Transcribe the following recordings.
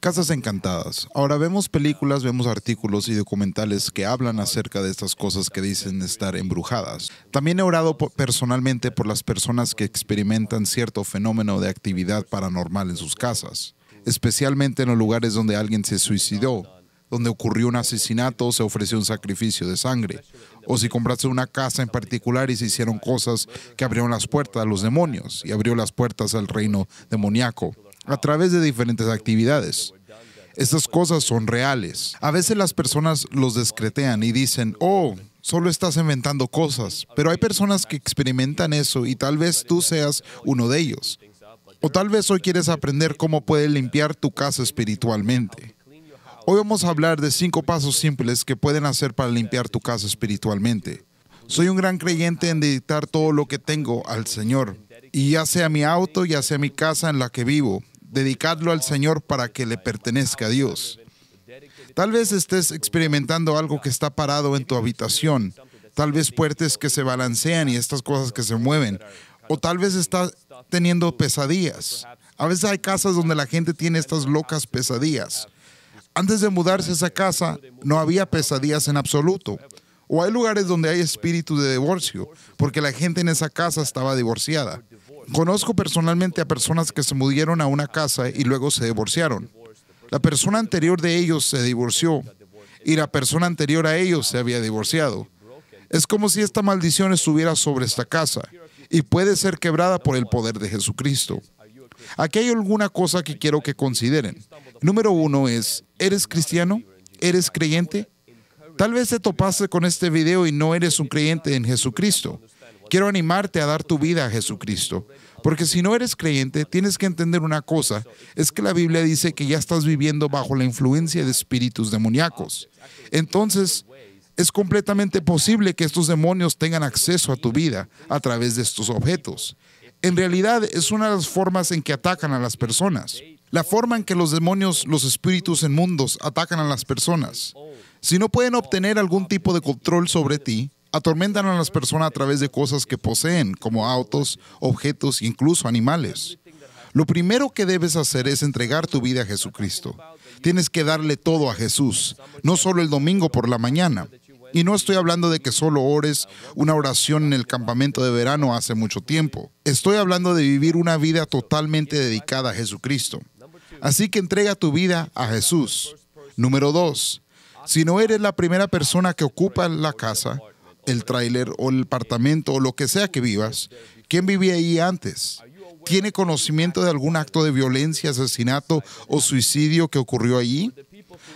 Casas encantadas. Ahora vemos películas, vemos artículos y documentales que hablan acerca de estas cosas que dicen estar embrujadas. También he orado personalmente por las personas que experimentan cierto fenómeno de actividad paranormal en sus casas, especialmente en los lugares donde alguien se suicidó, donde ocurrió un asesinato o se ofreció un sacrificio de sangre, o si compraste una casa en particular y se hicieron cosas que abrieron las puertas a los demonios y abrió las puertas al reino demoníaco a través de diferentes actividades. Estas cosas son reales. A veces las personas los descretean y dicen, oh, solo estás inventando cosas, pero hay personas que experimentan eso y tal vez tú seas uno de ellos. O tal vez hoy quieres aprender cómo puedes limpiar tu casa espiritualmente. Hoy vamos a hablar de cinco pasos simples que pueden hacer para limpiar tu casa espiritualmente. Soy un gran creyente en dedicar todo lo que tengo al Señor, y ya sea mi auto, ya sea mi casa en la que vivo, dedicadlo al Señor para que le pertenezca a Dios. Tal vez estés experimentando algo que está parado en tu habitación, tal vez puertas que se balancean y estas cosas que se mueven, o tal vez estás teniendo pesadillas. A veces hay casas donde la gente tiene estas locas pesadillas. Antes de mudarse a esa casa, no había pesadillas en absoluto. O hay lugares donde hay espíritu de divorcio, porque la gente en esa casa estaba divorciada. Conozco personalmente a personas que se mudieron a una casa y luego se divorciaron. La persona anterior de ellos se divorció y la persona anterior a ellos se había divorciado. Es como si esta maldición estuviera sobre esta casa y puede ser quebrada por el poder de Jesucristo. Aquí hay alguna cosa que quiero que consideren. Número uno es, ¿eres cristiano? ¿Eres creyente? Tal vez te topaste con este video y no eres un creyente en Jesucristo. Quiero animarte a dar tu vida a Jesucristo, porque si no eres creyente, tienes que entender una cosa, es que la Biblia dice que ya estás viviendo bajo la influencia de espíritus demoníacos. Entonces, es completamente posible que estos demonios tengan acceso a tu vida a través de estos objetos. En realidad, es una de las formas en que atacan a las personas. La forma en que los demonios, los espíritus en mundos, atacan a las personas. Si no pueden obtener algún tipo de control sobre ti, atormentan a las personas a través de cosas que poseen, como autos, objetos, incluso animales. Lo primero que debes hacer es entregar tu vida a Jesucristo. Tienes que darle todo a Jesús, no solo el domingo por la mañana. Y no estoy hablando de que solo ores una oración en el campamento de verano hace mucho tiempo. Estoy hablando de vivir una vida totalmente dedicada a Jesucristo. Así que entrega tu vida a Jesús. Número dos, si no eres la primera persona que ocupa la casa, el tráiler o el apartamento o lo que sea que vivas, ¿quién vivía ahí antes? ¿Tiene conocimiento de algún acto de violencia, asesinato o suicidio que ocurrió allí?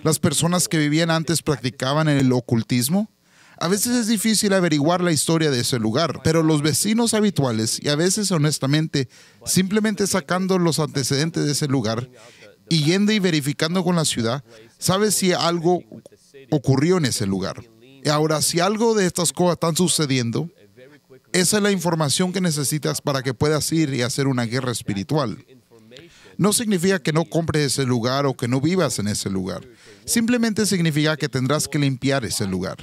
¿Las personas que vivían antes practicaban el ocultismo? A veces es difícil averiguar la historia de ese lugar, pero los vecinos habituales, y a veces honestamente, simplemente sacando los antecedentes de ese lugar y yendo y verificando con la ciudad, sabe si algo ocurrió en ese lugar. Ahora, si algo de estas cosas están sucediendo, esa es la información que necesitas para que puedas ir y hacer una guerra espiritual. No significa que no compres ese lugar o que no vivas en ese lugar. Simplemente significa que tendrás que limpiar ese lugar.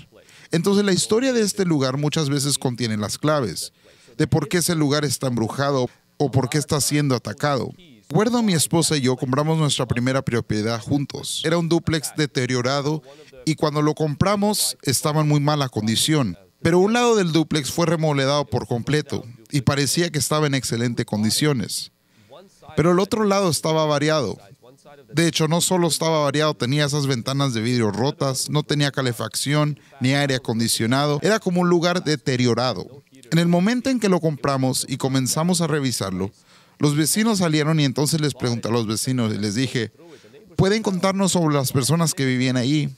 Entonces la historia de este lugar muchas veces contiene las claves de por qué ese lugar está embrujado o por qué está siendo atacado. Recuerdo mi esposa y yo compramos nuestra primera propiedad juntos. Era un dúplex deteriorado y cuando lo compramos estaba en muy mala condición. Pero un lado del dúplex fue remodelado por completo y parecía que estaba en excelentes condiciones. Pero el otro lado estaba variado. De hecho, no solo estaba variado, tenía esas ventanas de vidrio rotas, no tenía calefacción ni aire acondicionado, era como un lugar deteriorado. En el momento en que lo compramos y comenzamos a revisarlo, los vecinos salieron y entonces les pregunté a los vecinos y les dije, ¿pueden contarnos sobre las personas que vivían ahí?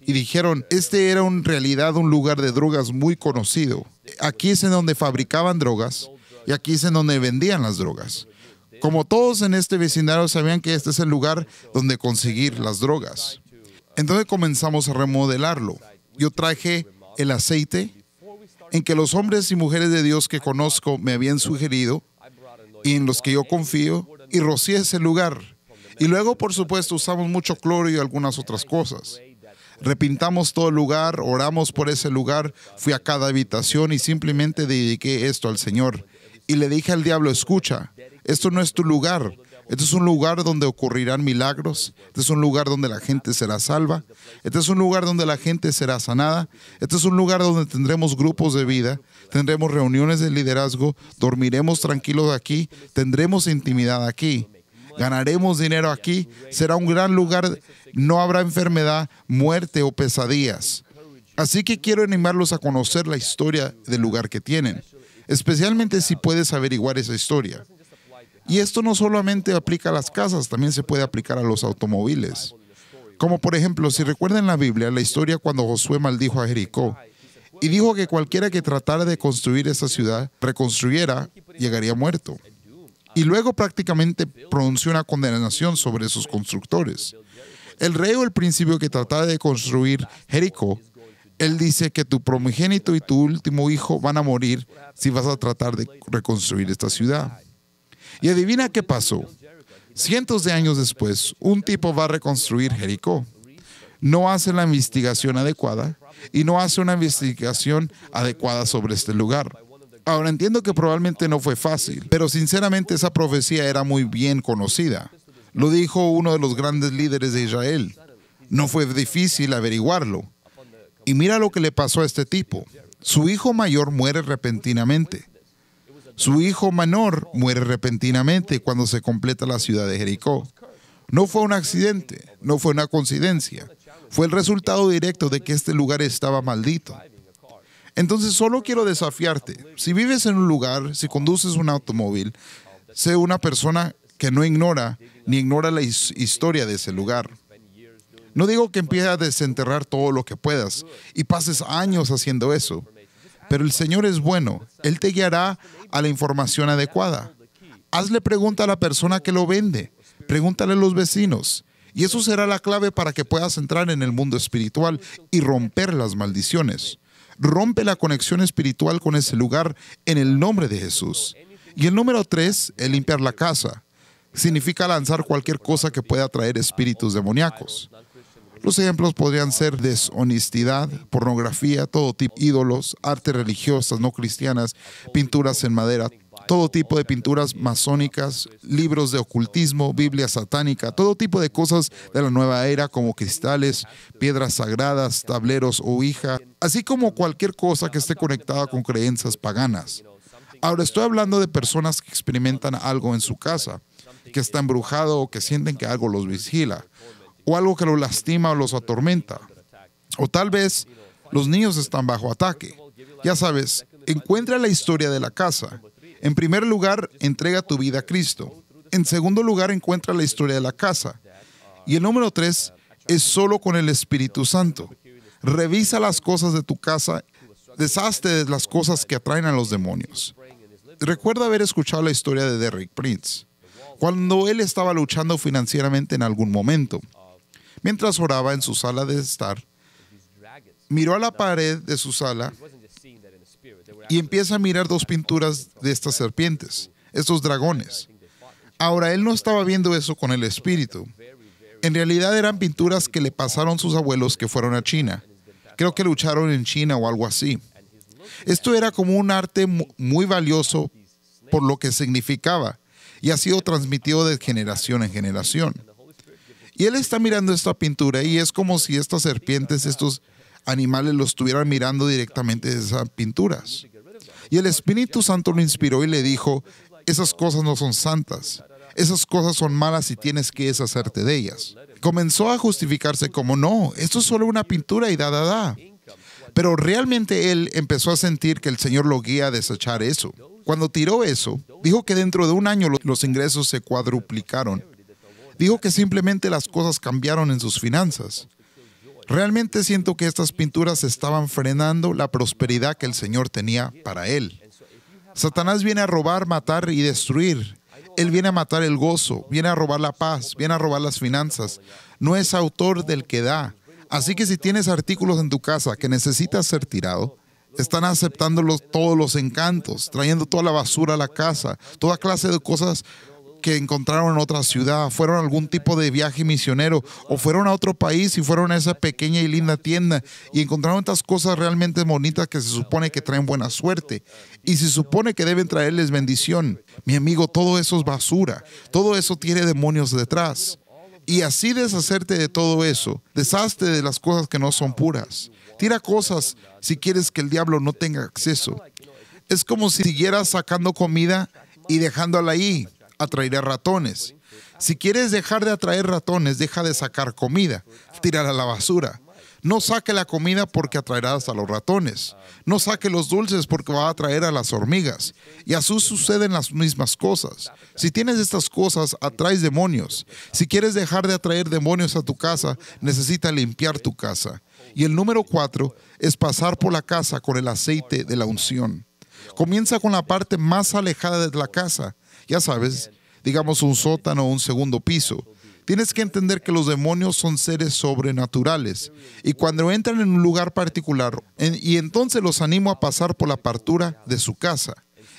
Y dijeron, este era en realidad un lugar de drogas muy conocido. Aquí es en donde fabricaban drogas y aquí es en donde vendían las drogas. Como todos en este vecindario sabían que este es el lugar donde conseguir las drogas. Entonces comenzamos a remodelarlo. Yo traje el aceite en que los hombres y mujeres de Dios que conozco me habían sugerido y en los que yo confío y rocié ese lugar. Y luego, por supuesto, usamos mucho cloro y algunas otras cosas. Repintamos todo el lugar, oramos por ese lugar, fui a cada habitación y simplemente dediqué esto al Señor. Y le dije al diablo, escucha, esto no es tu lugar, este es un lugar donde ocurrirán milagros. Este es un lugar donde la gente será salva. Este es un lugar donde la gente será sanada. Este es un lugar donde tendremos grupos de vida. Tendremos reuniones de liderazgo. Dormiremos tranquilos aquí. Tendremos intimidad aquí. Ganaremos dinero aquí. Será un gran lugar. No habrá enfermedad, muerte o pesadillas. Así que quiero animarlos a conocer la historia del lugar que tienen, especialmente si puedes averiguar esa historia. Y esto no solamente aplica a las casas, también se puede aplicar a los automóviles. Como por ejemplo, si recuerdan la Biblia, la historia cuando Josué maldijo a Jericó y dijo que cualquiera que tratara de construir esa ciudad, reconstruyera, llegaría muerto. Y luego prácticamente pronunció una condenación sobre esos constructores. El rey o el principio que tratara de construir Jericó, él dice que tu primogénito y tu último hijo van a morir si vas a tratar de reconstruir esta ciudad. Y adivina qué pasó. Cientos de años después, un tipo va a reconstruir Jericó. No hace la investigación adecuada y no hace una investigación adecuada sobre este lugar. Ahora entiendo que probablemente no fue fácil, pero sinceramente esa profecía era muy bien conocida. Lo dijo uno de los grandes líderes de Israel. No fue difícil averiguarlo. Y mira lo que le pasó a este tipo. Su hijo mayor muere repentinamente. Su hijo menor muere repentinamente cuando se completa la ciudad de Jericó. No fue un accidente, no fue una coincidencia, fue el resultado directo de que este lugar estaba maldito. Entonces solo quiero desafiarte, si vives en un lugar, si conduces un automóvil, sé una persona que no ignora ni ignora la historia de ese lugar. No digo que empieces a desenterrar todo lo que puedas y pases años haciendo eso, pero el Señor es bueno. Él te guiará a la información adecuada. Hazle pregunta a la persona que lo vende. Pregúntale a los vecinos. Y eso será la clave para que puedas entrar en el mundo espiritual y romper las maldiciones. Rompe la conexión espiritual con ese lugar en el nombre de Jesús. Y el número tres, el limpiar la casa. Significa lanzar cualquier cosa que pueda traer espíritus demoníacos. Los ejemplos podrían ser deshonestidad, pornografía, todo tipo, ídolos, artes religiosas no cristianas, pinturas en madera, todo tipo de pinturas masónicas, libros de ocultismo, Biblia satánica, todo tipo de cosas de la nueva era como cristales, piedras sagradas, tableros o hija, así como cualquier cosa que esté conectada con creencias paganas. Ahora estoy hablando de personas que experimentan algo en su casa, que está embrujado o que sienten que algo los vigila o algo que los lastima o los atormenta. O tal vez los niños están bajo ataque. Ya sabes, encuentra la historia de la casa. En primer lugar, entrega tu vida a Cristo. En segundo lugar, encuentra la historia de la casa. Y el número tres es solo con el Espíritu Santo. Revisa las cosas de tu casa, deshazte de las cosas que atraen a los demonios. Recuerda haber escuchado la historia de Derrick Prince, cuando él estaba luchando financieramente en algún momento. Mientras oraba en su sala de estar, miró a la pared de su sala y empieza a mirar dos pinturas de estas serpientes, estos dragones. Ahora, él no estaba viendo eso con el espíritu. En realidad eran pinturas que le pasaron sus abuelos que fueron a China. Creo que lucharon en China o algo así. Esto era como un arte muy valioso por lo que significaba y ha sido transmitido de generación en generación. Y él está mirando esta pintura y es como si estas serpientes, estos animales lo estuvieran mirando directamente de esas pinturas. Y el Espíritu Santo lo inspiró y le dijo, esas cosas no son santas, esas cosas son malas y tienes que deshacerte de ellas. Comenzó a justificarse como, no, esto es solo una pintura y da, da, da. Pero realmente él empezó a sentir que el Señor lo guía a desechar eso. Cuando tiró eso, dijo que dentro de un año los ingresos se cuadruplicaron Dijo que simplemente las cosas cambiaron en sus finanzas. Realmente siento que estas pinturas estaban frenando la prosperidad que el Señor tenía para él. Satanás viene a robar, matar y destruir. Él viene a matar el gozo, viene a robar la paz, viene a robar las finanzas. No es autor del que da. Así que si tienes artículos en tu casa que necesitas ser tirado, están aceptando todos los encantos, trayendo toda la basura a la casa, toda clase de cosas que encontraron en otra ciudad, fueron a algún tipo de viaje misionero o fueron a otro país y fueron a esa pequeña y linda tienda y encontraron estas cosas realmente bonitas que se supone que traen buena suerte y se supone que deben traerles bendición. Mi amigo, todo eso es basura, todo eso tiene demonios detrás. Y así deshacerte de todo eso, deshazte de las cosas que no son puras. Tira cosas si quieres que el diablo no tenga acceso. Es como si siguieras sacando comida y dejándola ahí atraerá ratones. Si quieres dejar de atraer ratones, deja de sacar comida, tirar a la basura. No saque la comida porque atraerás a los ratones. No saque los dulces porque va a atraer a las hormigas. Y así suceden las mismas cosas. Si tienes estas cosas, atraes demonios. Si quieres dejar de atraer demonios a tu casa, necesita limpiar tu casa. Y el número cuatro es pasar por la casa con el aceite de la unción. Comienza con la parte más alejada de la casa ya sabes, digamos un sótano o un segundo piso. Tienes que entender que los demonios son seres sobrenaturales y cuando entran en un lugar particular, y entonces los animo a pasar por la apertura de su casa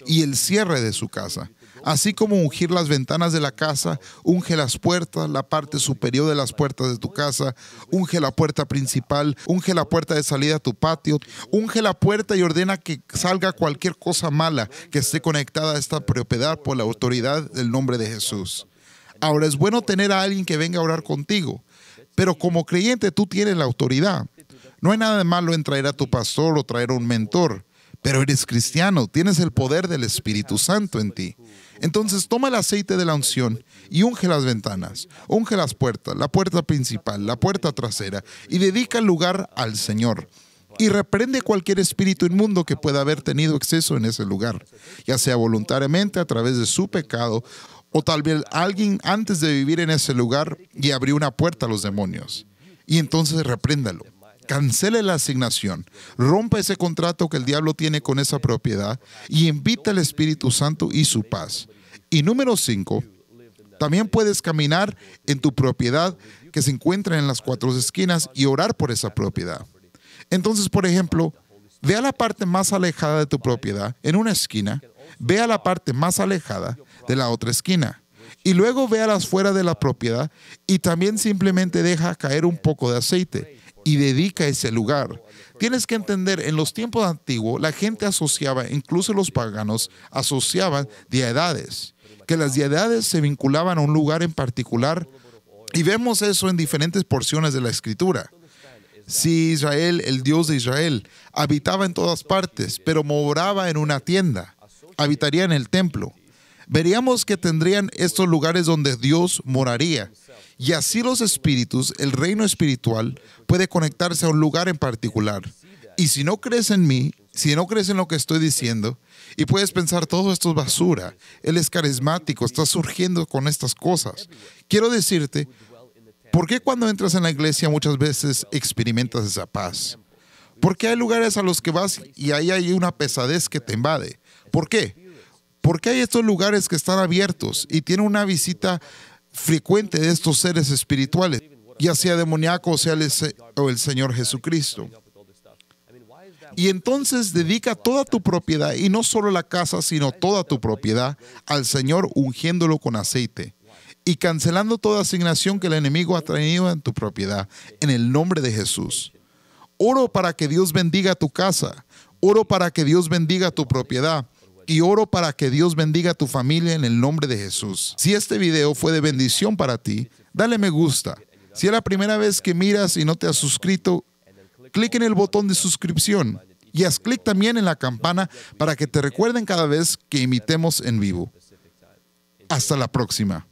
y el cierre de su casa así como ungir las ventanas de la casa, unge las puertas, la parte superior de las puertas de tu casa, unge la puerta principal, unge la puerta de salida a tu patio, unge la puerta y ordena que salga cualquier cosa mala que esté conectada a esta propiedad por la autoridad del nombre de Jesús. Ahora es bueno tener a alguien que venga a orar contigo, pero como creyente tú tienes la autoridad. No hay nada de malo en traer a tu pastor o traer a un mentor pero eres cristiano, tienes el poder del Espíritu Santo en ti. Entonces toma el aceite de la unción y unge las ventanas, unge las puertas, la puerta principal, la puerta trasera, y dedica el lugar al Señor. Y reprende cualquier espíritu inmundo que pueda haber tenido exceso en ese lugar, ya sea voluntariamente a través de su pecado o tal vez alguien antes de vivir en ese lugar y abrió una puerta a los demonios. Y entonces repréndalo cancele la asignación, rompa ese contrato que el diablo tiene con esa propiedad y invita al Espíritu Santo y su paz. Y número cinco, también puedes caminar en tu propiedad que se encuentra en las cuatro esquinas y orar por esa propiedad. Entonces, por ejemplo, ve a la parte más alejada de tu propiedad en una esquina, ve a la parte más alejada de la otra esquina y luego ve a las fuera de la propiedad y también simplemente deja caer un poco de aceite y dedica ese lugar. Tienes que entender, en los tiempos antiguos, la gente asociaba, incluso los paganos, asociaban deidades, que las deidades se vinculaban a un lugar en particular y vemos eso en diferentes porciones de la escritura. Si Israel, el Dios de Israel, habitaba en todas partes, pero moraba en una tienda, habitaría en el templo, veríamos que tendrían estos lugares donde Dios moraría. Y así los espíritus, el reino espiritual, puede conectarse a un lugar en particular. Y si no crees en mí, si no crees en lo que estoy diciendo, y puedes pensar, todo esto es basura, él es carismático, está surgiendo con estas cosas. Quiero decirte, ¿por qué cuando entras en la iglesia muchas veces experimentas esa paz? ¿por qué hay lugares a los que vas y ahí hay una pesadez que te invade. ¿Por qué? Porque hay estos lugares que están abiertos y tiene una visita frecuente de estos seres espirituales, ya sea demoníaco o sea o el Señor Jesucristo. Y entonces dedica toda tu propiedad, y no solo la casa, sino toda tu propiedad, al Señor ungiéndolo con aceite y cancelando toda asignación que el enemigo ha traído en tu propiedad, en el nombre de Jesús. Oro para que Dios bendiga tu casa. Oro para que Dios bendiga tu propiedad y oro para que Dios bendiga a tu familia en el nombre de Jesús. Si este video fue de bendición para ti, dale me gusta. Si es la primera vez que miras y no te has suscrito, clic en el botón de suscripción y haz clic también en la campana para que te recuerden cada vez que imitemos en vivo. Hasta la próxima.